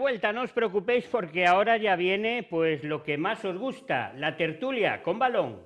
vuelta, no os preocupéis porque ahora ya viene pues lo que más os gusta, la tertulia con balón.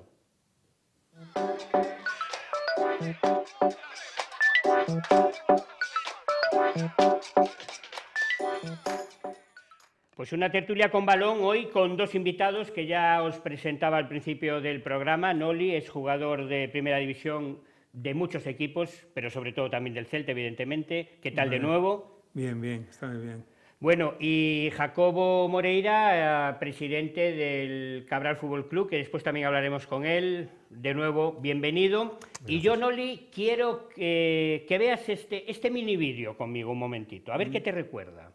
Pues una tertulia con balón hoy con dos invitados que ya os presentaba al principio del programa. Noli es jugador de primera división de muchos equipos, pero sobre todo también del Celta, evidentemente. ¿Qué tal de nuevo? Bien, bien, está muy bien. Bueno, y Jacobo Moreira, eh, presidente del Cabral Fútbol Club, que después también hablaremos con él. De nuevo, bienvenido. Y yo, Noli, quiero que, veas este, este mini vídeo conmigo un momentito, a ver qué mm. te recuerda.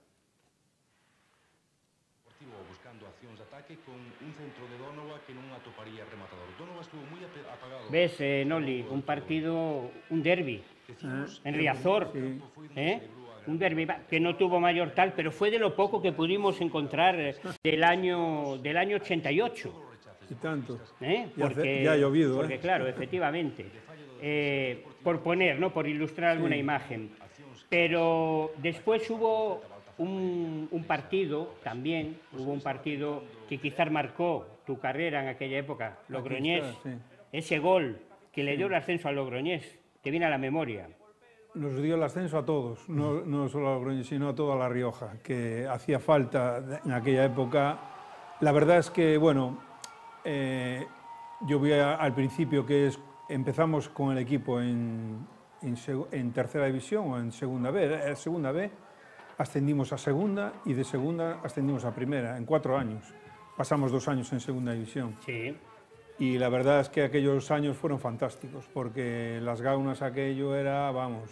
Ves, eh, Noli, un partido, un derbi, en Riazor. ¿eh? un que no tuvo mayor tal, pero fue de lo poco que pudimos encontrar eh, del año, del año 88. Y tanto. Porque, ¿Eh? ya ha llovido. ¿eh? Porque, claro, efectivamente. por poner, ¿no? por ilustrar alguna imagen. Pero después hubo un, partido también, hubo un partido que quizás marcó tu carrera en aquella época, Logroñés. Ese gol que le dio el ascenso a Logroñés, ...que viene a la memoria nos dio el ascenso a todos, no, solo a Logroño, sino a toda La Rioja, que hacía falta en aquella época. La verdad es que, bueno, eh, yo voy al principio que es, empezamos con el equipo en, tercera división o en segunda B, En eh, segunda B, ascendimos a segunda y de segunda ascendimos a primera en cuatro años. Pasamos dos años en segunda división. Y la verdad es que aquellos años fueron fantásticos, porque las gaunas aquello era, vamos,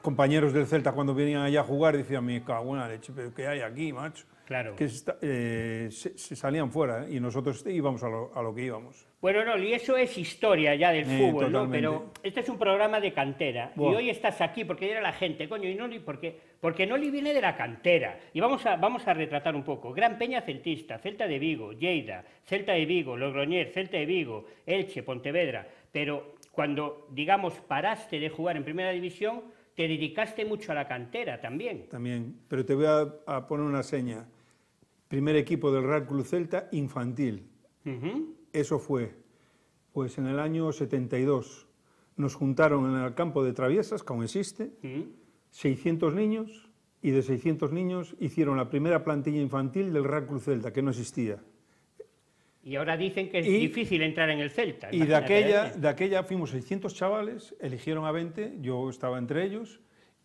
compañeros del Celta cuando venían allá a jugar decían, mi cago leche, pero ¿qué hay aquí, macho? Claro. que se, eh, salían fuera ¿eh? y nosotros íbamos a lo, que íbamos. Bueno, no, y eso es historia ya del eh, fútbol, ¿no? Pero este es un programa de cantera y hoy estás aquí porque era la gente, coño, y Noli porque porque Noli viene de la cantera y vamos a vamos a retratar un poco. Gran Peña Celtista, Celta de Vigo, Lleida, Celta de Vigo, Logroñer, Celta de Vigo, Elche, Pontevedra, pero cuando digamos paraste de jugar en primera división te dedicaste mucho a la cantera también. También, pero te voy a poner una seña primer equipo del Real Club Celta infantil. Eso fue, pues en el año 72. Nos juntaron en el campo de Traviesas, que aún existe, 600 niños y de 600 niños hicieron la primera plantilla infantil del Real Club Celta, que no existía. Y ahora dicen que es difícil entrar en el Celta. Y de aquella, ¿eh? de aquella fuimos 600 chavales, eligieron a 20, yo estaba entre ellos,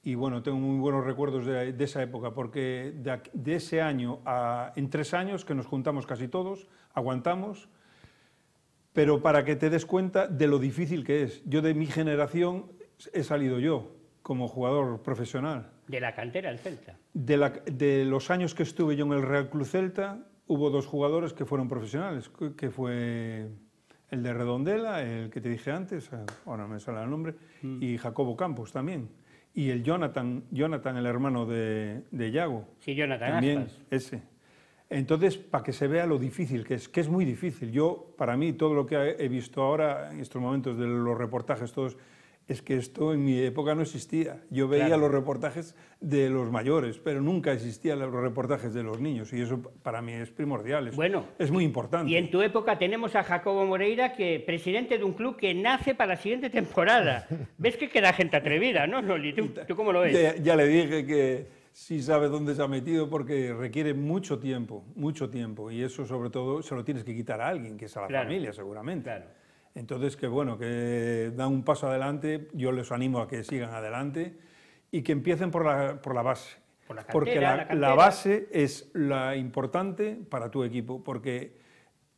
y bueno, tengo muy buenos recuerdos de, esa época, porque de, ese año a, en tres años, que nos juntamos casi todos, aguantamos, pero para que te des cuenta de lo difícil que es. Yo de mi generación he salido yo como jugador profesional. ¿De la cantera del Celta? De, los años que estuve yo en el Real Club Celta, hubo dos jugadores que fueron profesionales, que fue el de Redondela, el que te dije antes, ah, ahora me sale el nombre, mm. y Jacobo Campos también y el Jonathan, el hermano de, de Yago. Sí, Jonathan. También ese. Entonces, para que se vea lo difícil que es, que es muy difícil. Yo, para mí, todo lo que he visto ahora, en estos momentos de los reportajes, todos, es que esto en mi época no existía. Yo veía los reportajes de los mayores, pero nunca existían los reportajes de los niños y eso para mí es primordial, es, bueno, es muy importante. Y en tu época tenemos a Jacobo Moreira, que presidente de un club que nace para la siguiente temporada. ¿Ves que queda gente atrevida, no, ¿Tú, cómo lo ves? Ya, le dije que sí sabe dónde se ha metido porque requiere mucho tiempo, mucho tiempo y eso sobre todo se lo tienes que quitar a alguien, que es a la familia seguramente. Claro. Entonces, que bueno, que dan un paso adelante, yo les animo a que sigan adelante y que empiecen por la, base. porque la, base es la importante para tu equipo, porque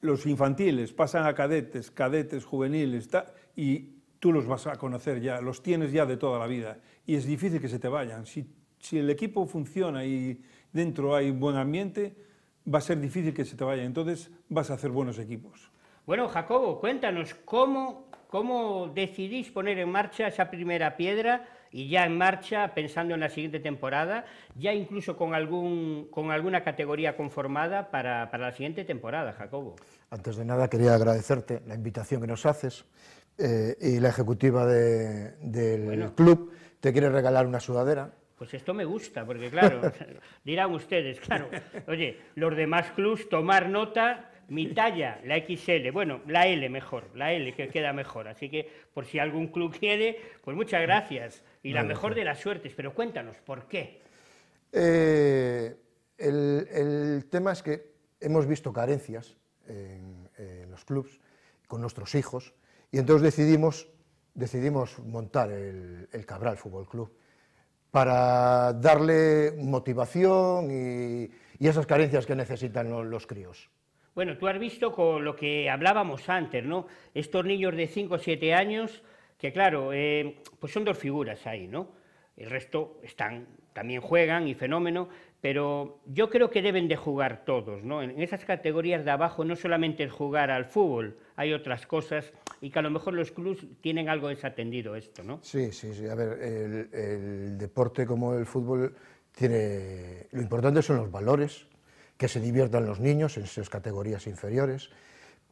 los infantiles pasan a cadetes, cadetes, juveniles, y tú los vas a conocer ya, los tienes ya de toda la vida y es difícil que se te vayan. Si, si el equipo funciona y dentro hay buen ambiente, va a ser difícil que se te vayan, entonces vas a hacer buenos equipos. Bueno, Jacobo, cuéntanos cómo, cómo decidís poner en marcha esa primera piedra y ya en marcha, pensando en la siguiente temporada, ya incluso con, algún, con alguna categoría conformada para, la siguiente temporada, Jacobo. Antes de nada, quería agradecerte la invitación que nos haces eh, y la ejecutiva del club te quiere regalar una sudadera. Pues esto me gusta, porque claro, dirán ustedes, claro, oye, los demás clubs tomar nota mi talla, la XL, bueno, la L mejor, la L que queda mejor. Así que por si algún club quiere, pues muchas gracias. Y la mejor pues. de las suertes, pero cuéntanos, ¿por qué? Eh, el, tema es que hemos visto carencias en, los clubs con nuestros hijos y entonces decidimos, decidimos montar el, Cabral Fútbol Club para darle motivación y, esas carencias que necesitan los críos. Bueno, tú has visto con lo que hablábamos antes, ¿no? Estos niños de 5 o 7 años, que claro, eh, pues son dos figuras ahí, ¿no? El resto están, también juegan y fenómeno, pero yo creo que deben de jugar todos, ¿no? En esas categorías de abajo no solamente es jugar al fútbol, hay otras cosas y que a lo mejor los clubes tienen algo desatendido esto, ¿no? Sí, sí, sí. A ver, el, el deporte como el fútbol tiene... Lo importante son los valores, que se diviertan los niños en sus categorías inferiores,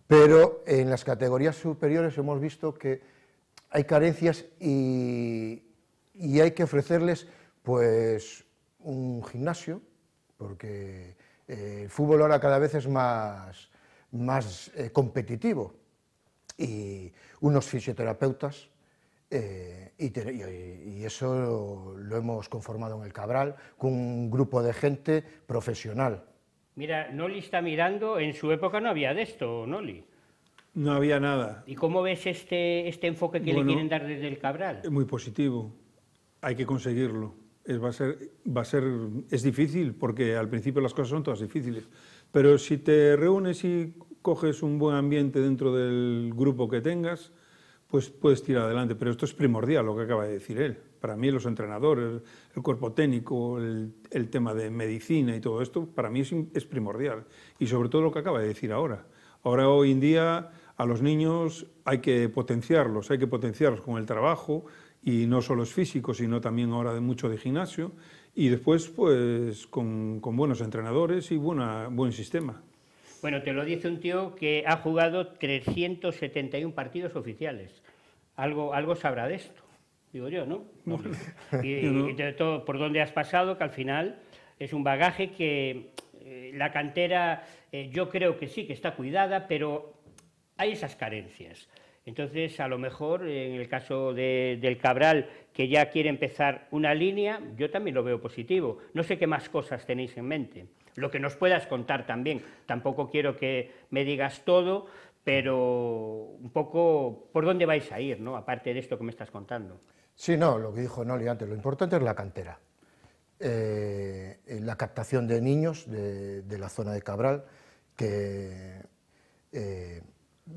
pero en las categorías superiores hemos visto que hay carencias y, hay que ofrecerles pues un gimnasio, porque eh, el fútbol ahora cada vez es más, más eh, competitivo, y unos fisioterapeutas, eh, y, eso lo hemos conformado en el Cabral, con un grupo de gente profesional Mira, Noli está mirando, en su época no había de esto, Noli. No había nada. ¿Y cómo ves este, este enfoque que le quieren dar desde el Cabral? Es Muy positivo, hay que conseguirlo. va, a ser, va a ser, es difícil, porque al principio las cosas son todas difíciles, pero si te reúnes y coges un buen ambiente dentro del grupo que tengas, pues puedes tirar adelante. Pero esto es primordial lo que acaba de decir él. Para mí los entrenadores, el cuerpo técnico, el, tema de medicina y todo esto, para mí es, primordial. Y sobre todo lo que acaba de decir ahora. Ahora, hoy en día, a los niños hay que potenciarlos, hay que potenciarlos con el trabajo y no solo es físico, sino también ahora de mucho de gimnasio y después pues con, buenos entrenadores y buen sistema. Bueno, te lo dice un tío que ha jugado 371 partidos oficiales. Algo, algo sabrá de esto, digo yo, ¿no? y, todo, por dónde has pasado, que al final es un bagaje que eh, la cantera eh, yo creo que sí, que está cuidada, pero hay esas carencias. Entonces, a lo mejor, en el caso de, del Cabral, que ya quiere empezar una línea, yo también lo veo positivo. No sé qué más cosas tenéis en mente lo que nos puedas contar también. Tampoco quiero que me digas todo, pero un poco por dónde vais a ir, ¿no? aparte de esto que me estás contando. Sí, no, lo que dijo Noli antes, lo importante es la cantera, eh, la captación de niños de, la zona de Cabral, que eh,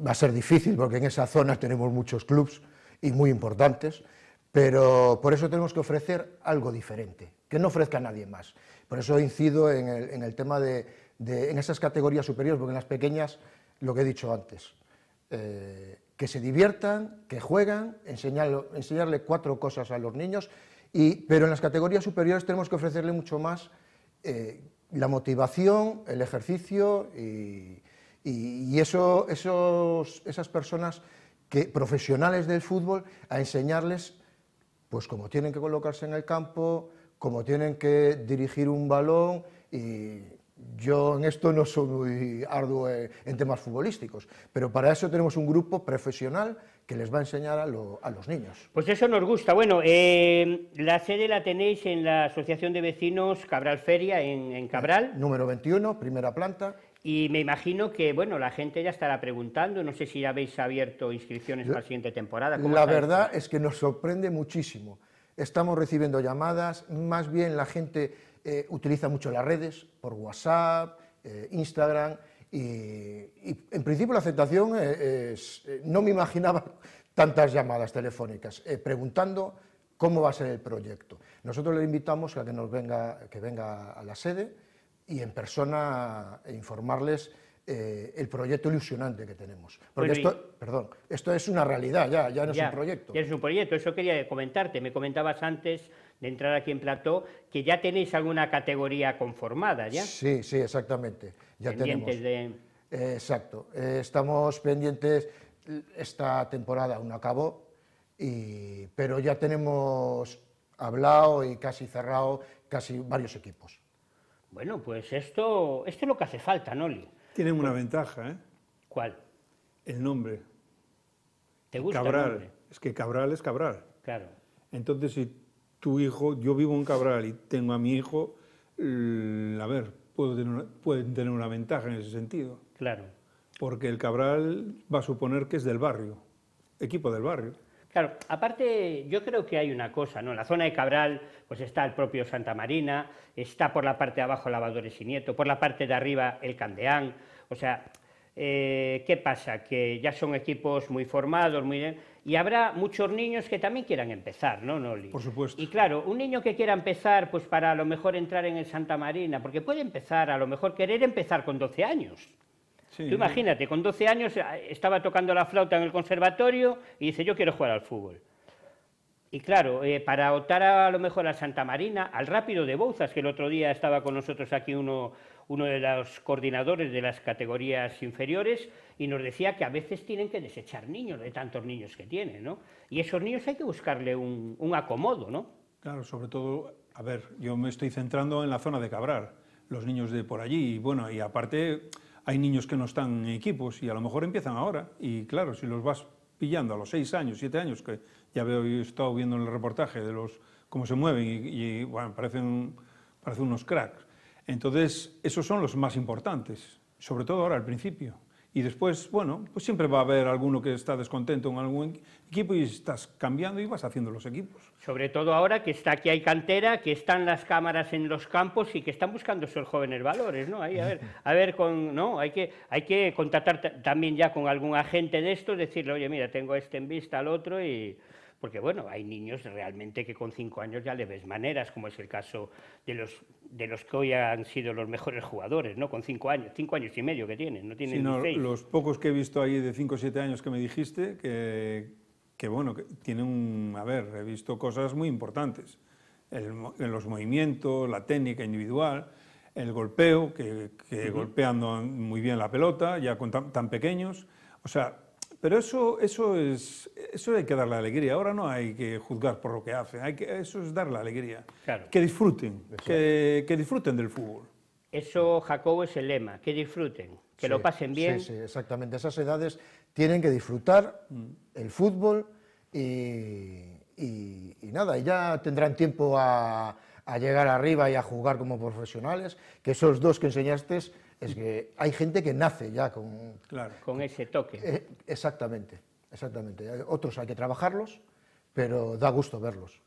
va a ser difícil porque en esa zona tenemos muchos clubes y muy importantes, pero por eso tenemos que ofrecer algo diferente, que no ofrezca a nadie más. Por eso incido en el, tema de, en esas categorías superiores, porque en las pequeñas, lo que he dicho antes, eh, que se diviertan, que juegan, enseñarle cuatro cosas a los niños, pero en las categorías superiores tenemos que ofrecerle mucho más eh, la motivación, el ejercicio y, eso, esas personas que, profesionales del fútbol a enseñarles pues cómo tienen que colocarse en el campo, como tienen que dirigir un balón y yo en esto no soy muy arduo en temas futbolísticos, pero para eso tenemos un grupo profesional que les va a enseñar a, los niños. Pues eso nos gusta. Bueno, eh, la sede la tenéis en la Asociación de Vecinos Cabral Feria, en, Cabral. Eh, número 21, primera planta. Y me imagino que, bueno, la gente ya estará preguntando, no sé si ya habéis abierto inscripciones para la siguiente temporada. la verdad es que nos sorprende muchísimo estamos recibiendo llamadas, más bien la gente eh, utiliza mucho las redes, por WhatsApp, eh, Instagram, y, en principio la aceptación eh, es, no me imaginaba tantas llamadas telefónicas preguntando cómo va a ser el proyecto. Nosotros le invitamos a que nos venga, que venga a la sede y en persona informarles eh, el proyecto ilusionante que tenemos. Pues Porque esto, perdón, esto es una realidad, ya, ya no es un proyecto. Ya es un proyecto, eso quería comentarte. Me comentabas antes de entrar aquí en Plató que ya tenéis alguna categoría conformada, ¿ya? Sí, sí, exactamente. Ya pendientes de... exacto. Eh, estamos pendientes, esta temporada aún acabó, pero ya tenemos hablado y casi cerrado casi varios equipos. Bueno, pues esto, esto es lo que hace falta, Noli. Tienen una ventaja, ¿eh? ¿Cuál? El nombre. ¿Te gusta Cabral. El nombre? Es que Cabral es Cabral. Claro. Entonces, si tu hijo, yo vivo en Cabral y tengo a mi hijo, a ver, pueden tener una ventaja en ese sentido. Claro. Porque el Cabral va a suponer que es del barrio, equipo del barrio. Claro, aparte yo creo que hay una cosa, ¿no? En la zona de Cabral pues está el propio Santa Marina, está por la parte de abajo Lavadores y Nieto, por la parte de arriba el Candeán, o sea, eh, ¿qué pasa? Que ya son equipos muy formados, muy bien, y habrá muchos niños que también quieran empezar, ¿no, Noli? Por supuesto. Y claro, un niño que quiera empezar, pues para a lo mejor entrar en el Santa Marina, porque puede empezar, a lo mejor querer empezar con 12 años. Tú imagínate, con 12 años ah, estaba tocando la flauta en el conservatorio y dice, yo quiero jugar al fútbol. Y claro, eh, para optar a, lo mejor a Santa Marina, al Rápido de Bouzas, que el otro día estaba con nosotros aquí uno, uno de los coordinadores de las categorías inferiores, y nos decía que a veces tienen que desechar niños de tantos niños que tienen, ¿no? Y esos niños hay que buscarle un, un acomodo, ¿no? Claro, sobre todo, a ver, yo me estoy centrando en la zona de Cabral, los niños de por allí, y bueno, y aparte hay niños que no están en equipos y a lo mejor empiezan ahora. Y claro, si los vas pillando a los seis años, siete años, que ya veo, he estado viendo en el reportaje de los cómo se mueven y, y bueno, parecen, parecen unos cracks. Entonces, esos son los más importantes, sobre todo ahora al principio y después, bueno, pues siempre va a haber alguno que está descontento en algún equipo y estás cambiando y vas haciendo los equipos. Sobre todo ahora que está aquí hay cantera, que están las cámaras en los campos y que están buscando esos jóvenes valores, ¿no? Ahí, a ver, a ver con, no, hay que, hay que también ya con algún agente de esto, decirle, oye, mira, tengo este en vista, al otro y... Porque bueno, hay niños realmente que con cinco años ya le ves maneras, como es el caso de los, de los que hoy han sido los mejores jugadores, ¿no? Con cinco años, cinco años y medio que tienen, no tienen Los pocos que he visto ahí de cinco o siete años que me dijiste, que, que bueno, que tienen un, a ver, he visto cosas muy importantes. en los movimientos, la técnica individual, el golpeo, que, golpeando muy bien la pelota, ya con tan, tan pequeños. O sea, pero eso, eso, es, eso hay que darle la alegría. Ahora no hay que juzgar por lo que hacen, hay que, eso es dar la alegría. Que disfruten, que, disfruten del fútbol. Eso, Jacobo, es el lema, que disfruten, que lo pasen bien. Sí, exactamente. Esas edades tienen que disfrutar mm. el fútbol y, y, nada, ya tendrán tiempo a, a llegar arriba y a jugar como profesionales, que esos dos que enseñaste es que hay gente que nace ya con... Claro, con ese toque. Eh, exactamente, exactamente. Otros hay que trabajarlos, pero da gusto verlos.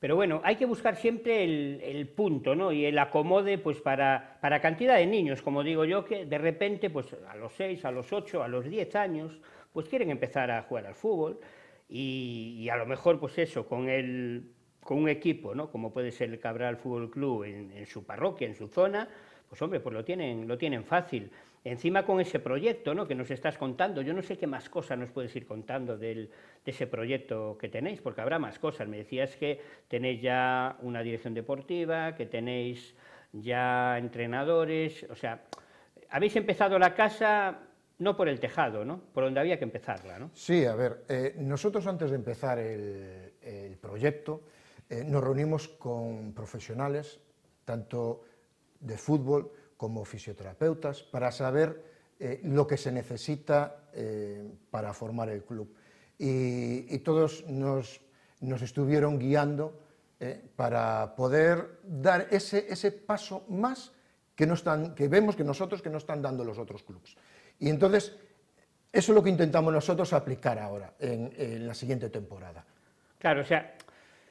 Pero bueno, hay que buscar siempre el, punto ¿no? y el acomode pues, para, cantidad de niños, como digo yo, que de repente pues, a los 6, a los 8, a los 10 años, pues quieren empezar a jugar al fútbol y, a lo mejor pues eso, con, un equipo, ¿no? como puede ser el Cabral Fútbol Club en su parroquia, en su zona, pues hombre, pues lo tienen, lo tienen fácil. Encima con ese proyecto que nos estás contando, yo no sé qué más cosas nos puedes ir contando de ese proyecto que tenéis, porque habrá más cosas. Me decías que tenéis ya una dirección deportiva, que tenéis ya entrenadores, o sea, habéis empezado la casa no por el tejado, ¿no? Por donde había que empezarla, ¿no? Sí, a ver, eh, nosotros antes de empezar el, proyecto eh, nos reunimos con profesionales, tanto de fútbol, como fisioterapeutas, para saber eh, lo que se necesita eh, para formar el club. Y, todos nos, nos, estuvieron guiando eh, para poder dar ese, ese paso más que, no están, que vemos que nosotros que no están dando los otros clubes. Y entonces, eso es lo que intentamos nosotros aplicar ahora, en, en la siguiente temporada. Claro, o sea,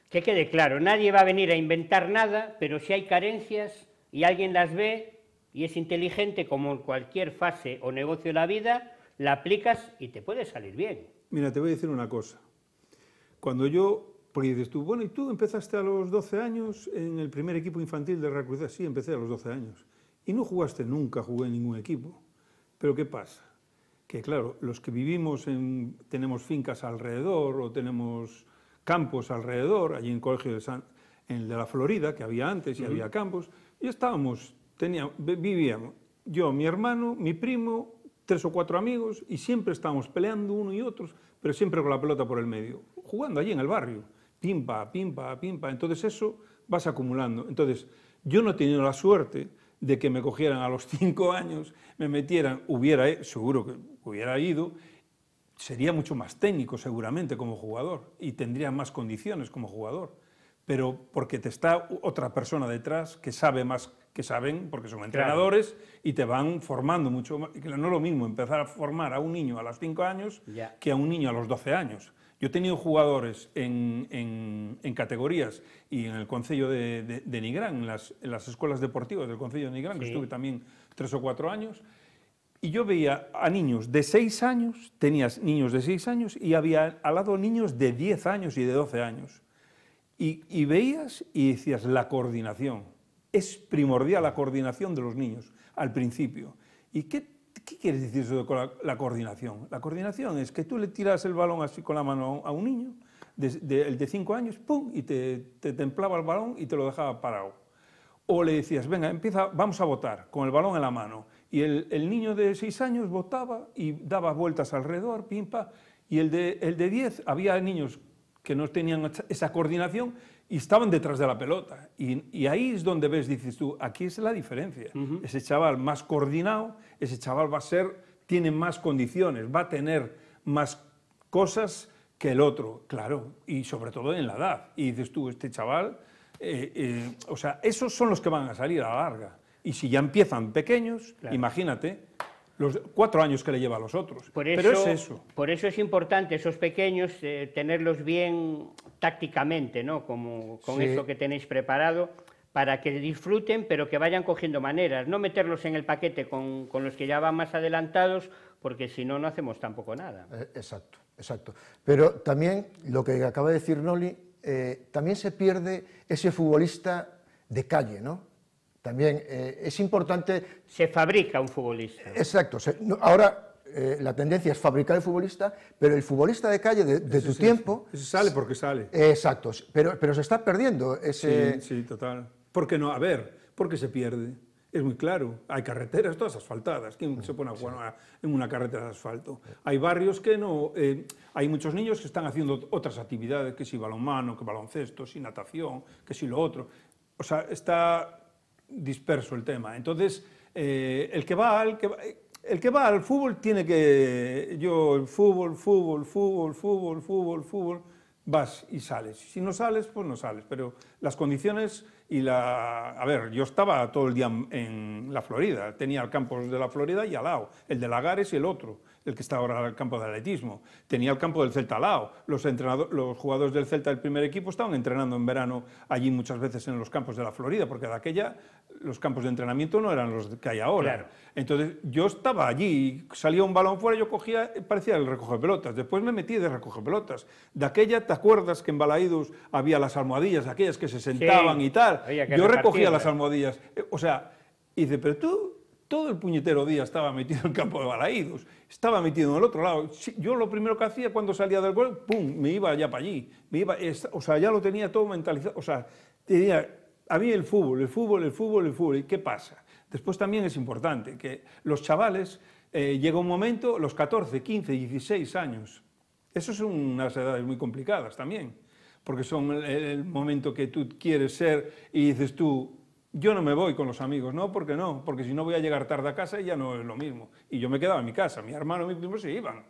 que quede claro, nadie va a venir a inventar nada, pero si hay carencias, y alguien las ve y es inteligente como en cualquier fase o negocio de la vida, la aplicas y te puede salir bien. Mira, te voy a decir una cosa. Cuando yo, porque dices tú, bueno, y tú empezaste a los 12 años en el primer equipo infantil de cruz sí, empecé a los 12 años. Y no jugaste nunca, jugué en ningún equipo. Pero ¿qué pasa? Que claro, los que vivimos en, tenemos fincas alrededor o tenemos campos alrededor, allí en el colegio de San, en de la Florida, que había antes y había campos, y estábamos, vivíamos yo, mi hermano, mi primo, tres o cuatro amigos y siempre estábamos peleando uno y otros, pero siempre con la pelota por el medio, jugando allí en el barrio, pimpa, pimpa, pimpa, entonces eso vas acumulando. Entonces, yo no he tenido la suerte de que me cogieran a los cinco años, me metieran, hubiera, seguro que hubiera ido, sería mucho más técnico seguramente como jugador y tendría más condiciones como jugador pero porque te está otra persona detrás que sabe más que saben, porque son entrenadores, y te van formando mucho más. No es lo mismo empezar a formar a un niño a los 5 años que a un niño a los 12 años. Yo he tenido jugadores en, categorías y en el Concello de, Nigrán, en las, escuelas deportivas del Concello de Nigrán, que estuve también tres o cuatro años, y yo veía a niños de 6 años, tenías niños de 6 años y había al lado niños de 10 años y de 12 años. Y, veías y decías, la coordinación. Es primordial la coordinación de los niños al principio. ¿Y qué, qué quieres decir eso de la, coordinación? La coordinación es que tú le tiras el balón así con la mano a un niño, de, el de 5 años, ¡pum! y te, templaba el balón y te lo dejaba parado. O le decías, venga, empieza, vamos a votar, con el balón en la mano. Y el, niño de seis años votaba y daba vueltas alrededor, pimpa. Y el de el de diez, había niños que no tenían esa coordinación y estaban detrás de la pelota. Y, ahí es donde ves, dices tú, aquí es la diferencia. Ese chaval más coordinado, ese chaval va a ser, tiene más condiciones, va a tener más cosas que el otro, claro, y sobre todo en la edad. Y dices tú, este chaval, eh, eh, o sea, esos son los que van a salir a la larga. Y si ya empiezan pequeños, imagínate, los cuatro años que le lleva a los otros. Por eso, Pero es eso. Por eso es importante esos pequeños eh, tenerlos bien tácticamente, ¿no? Como con eso que tenéis preparado para que disfruten, pero que vayan cogiendo maneras. No meterlos en el paquete con, los que ya van más adelantados, porque si no, no hacemos tampoco nada. Eh, exacto, exacto. Pero también lo que acaba de decir Noli, eh, también se pierde ese futbolista de calle, ¿no? También eh, es importante... Se fabrica un futbolista. Exacto. ahora eh, la tendencia es fabricar el futbolista, pero el futbolista de calle de, tu tiempo... Se sale porque sale. exacto. Pero, pero se está perdiendo ese... Sí, sí, total. Porque no? A ver, porque se pierde. Es muy claro. Hay carreteras todas asfaltadas. ¿Quién se pone a jugar en una carretera de asfalto? Hay barrios que no. Eh, hay muchos niños que están haciendo otras actividades, que si balonmano, que baloncesto, si natación, que si lo otro. O sea, está disperso el tema. Entonces, eh, el, que va al, que el que va al fútbol tiene que... Yo, el fútbol, fútbol, fútbol, fútbol, fútbol, fútbol, vas y sales. Si no sales, pues no sales. Pero las condiciones y la... A ver, yo estaba todo el día en la Florida, tenía campos de la Florida y al lado, el de Lagares y el otro el que está ahora el campo de atletismo, tenía el campo del Celta al lado. Los, los jugadores del Celta del primer equipo estaban entrenando en verano allí muchas veces en los campos de la Florida, porque de aquella los campos de entrenamiento no eran los que hay ahora. Entonces yo estaba allí, salía un balón fuera, yo cogía, parecía el recoger pelotas. Después me metí de recoger pelotas. De aquella, ¿te acuerdas que en Balaídos había las almohadillas, aquellas que se sentaban y tal? Yo recogía las almohadillas. Eh, o sea, y dice, pero tú todo el puñetero día estaba metido en el campo de balaídos, estaba metido en el otro lado. Yo lo primero que hacía cuando salía del gol, ¡pum!, me iba allá para allí. Me o sea, ya lo tenía todo mentalizado. O sea, tenía, había el fútbol, el fútbol, el fútbol, el fútbol. ¿Y qué pasa? Después también es importante que los chavales, eh, llega un momento, los 14, 15, 16 años, eso son unas edades muy complicadas también, porque son el momento que tú quieres ser y dices tú, yo no me voy con los amigos, ¿no? ¿Por qué no? Porque si no voy a llegar tarde a casa y ya no es lo mismo. Y yo me quedaba en mi casa, mi hermano y mi primo se iban.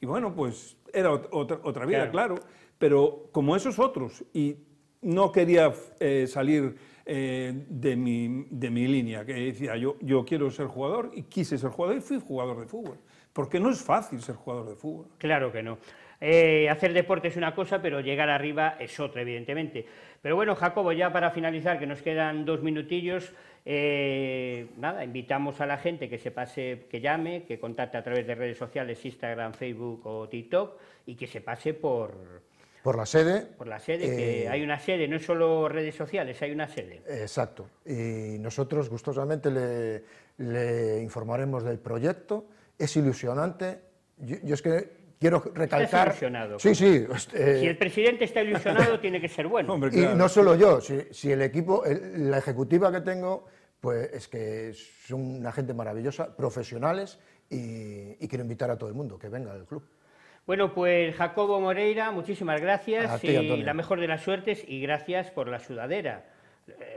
Y bueno, pues era otra, vida, claro. Pero como esos otros, y no quería eh, salir eh, de, mi, de, mi, línea, que decía yo, yo quiero ser jugador, y quise ser jugador y fui jugador de fútbol. Porque no es fácil ser jugador de fútbol. Claro que no. Eh, hacer deporte es una cosa, pero llegar arriba es otra, evidentemente. Pero bueno, Jacobo, ya para finalizar, que nos quedan dos minutillos, eh, nada, invitamos a la gente que se pase, que llame, que contacte a través de redes sociales, Instagram, Facebook o TikTok, y que se pase por, por la sede. Por la sede, que eh, hay una sede, no es solo redes sociales, hay una sede. Exacto. Y nosotros gustosamente le, informaremos del proyecto. Es ilusionante. yo, es que quiero recalcar. Sí, sí. Este, eh, si el presidente está ilusionado, tiene que ser bueno. Y no solo yo, si, el equipo, la ejecutiva que tengo, pues es que son una gente maravillosa, profesionales, y, quiero invitar a todo el mundo que venga al club. Bueno, pues Jacobo Moreira, muchísimas gracias y la mejor de las suertes y gracias por la sudadera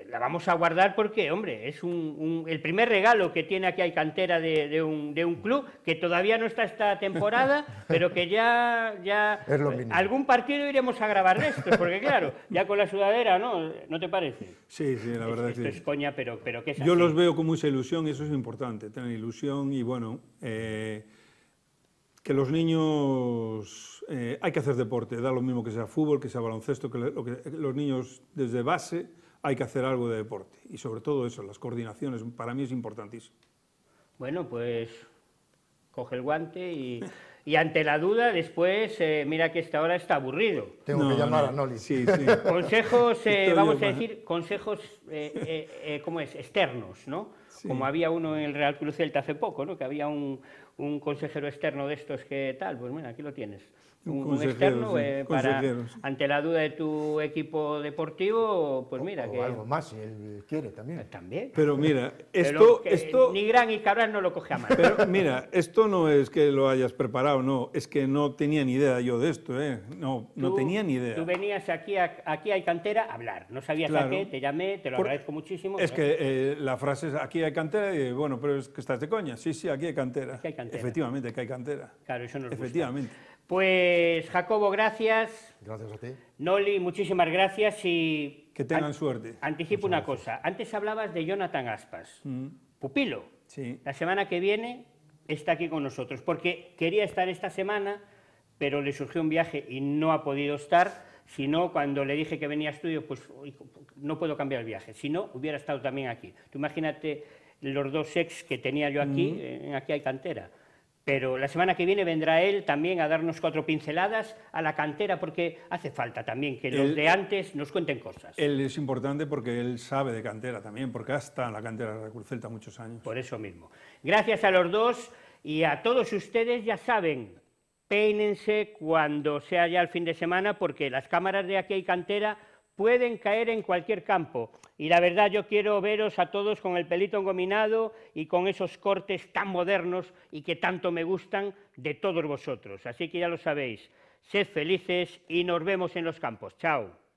la vamos a guardar porque, hombre, es un, el primer regalo que tiene aquí hay cantera de, un, club que todavía no está esta temporada, pero que ya, ya algún partido iremos a grabar de esto, porque claro, ya con la sudadera, ¿no? ¿No te parece? Sí, sí, la verdad es, sí. es coña, pero, pero que es Yo los veo con mucha ilusión, eso es importante, tener ilusión y bueno, eh, que los niños, eh, hay que hacer deporte, da lo mismo que sea fútbol, que sea baloncesto, que, que los niños desde base hay que hacer algo de deporte. Y sobre todo eso, las coordinaciones, para mí es importantísimo. Bueno, pues coge el guante y, ante la duda después eh, mira que esta hora está aburrido. Tengo que llamar a Noli. Sí, sí. Consejos, eh, vamos a decir, consejos, eh, eh es? Externos, ¿no? Como había uno en el Real Cruz Celta hace poco, ¿no? Que había un, consejero externo de estos que tal, pues bueno, aquí lo tienes un, externo, eh, para, ante la duda de tu equipo deportivo, pues mira. que, algo más, si él quiere también. Eh, también. Pero mira, esto. esto ni Gran y Cabral no lo coge a mano. Pero mira, esto no es que lo hayas preparado, no, es que no tenía ni idea yo de esto, ¿eh? No, no tenía ni idea. Tú venías aquí a, aquí a Cantera hablar, no sabías a qué, te llamé, te lo agradezco muchísimo. Es que eh, la frase es aquí hay cantera, y bueno, pero es que estás de coña. Sí, sí, aquí hay cantera. Efectivamente, que hay cantera. Claro, eso no Efectivamente. Pues Jacobo, gracias. Gracias a ti. Noli, muchísimas gracias y... Que tengan suerte. Anticipo una cosa. Antes hablabas de Jonathan Aspas, mm. pupilo. Sí. La semana que viene está aquí con nosotros, porque quería estar esta semana, pero le surgió un viaje y no ha podido estar. Si no, cuando le dije que venía a estudio, pues no puedo cambiar el viaje. Si no, hubiera estado también aquí. Tú imagínate los dos ex que tenía yo aquí, mm. en Aquí hay cantera pero la semana que viene vendrá él también a darnos cuatro pinceladas a la cantera porque hace falta también que los de antes nos cuenten cosas. Él es importante porque él sabe de cantera también, porque ha estado en la cantera de Recurcelta muchos años. Por eso mismo. Gracias a los dos y a todos ustedes ya saben, peínense cuando sea ya el fin de semana porque las cámaras de aquí hay cantera pueden caer en cualquier campo. Y la verdad yo quiero veros a todos con el pelito engominado y con esos cortes tan modernos y que tanto me gustan de todos vosotros. Así que ya lo sabéis, sed felices y nos vemos en los campos. Chao.